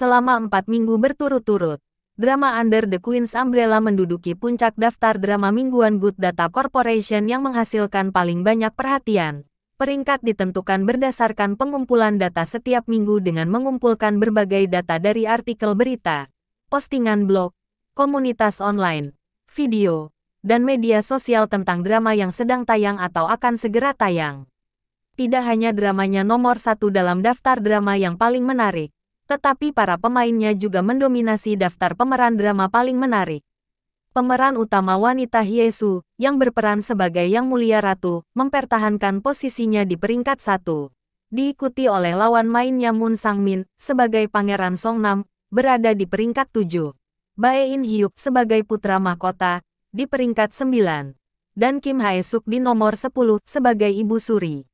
Selama empat minggu berturut-turut, drama Under the Queen's Umbrella menduduki puncak daftar drama mingguan Good Data Corporation yang menghasilkan paling banyak perhatian. Peringkat ditentukan berdasarkan pengumpulan data setiap minggu dengan mengumpulkan berbagai data dari artikel berita, postingan blog, komunitas online, video, dan media sosial tentang drama yang sedang tayang atau akan segera tayang. Tidak hanya dramanya nomor satu dalam daftar drama yang paling menarik, tetapi para pemainnya juga mendominasi daftar pemeran drama paling menarik. Pemeran utama wanita Yesu, yang berperan sebagai Yang Mulia Ratu, mempertahankan posisinya di peringkat satu. Diikuti oleh lawan mainnya Moon Sang-min, sebagai Pangeran Song Nam, berada di peringkat tujuh, Bae In Hyuk sebagai putra mahkota, di peringkat sembilan, Dan Kim Hae Suk di nomor sepuluh sebagai Ibu Suri.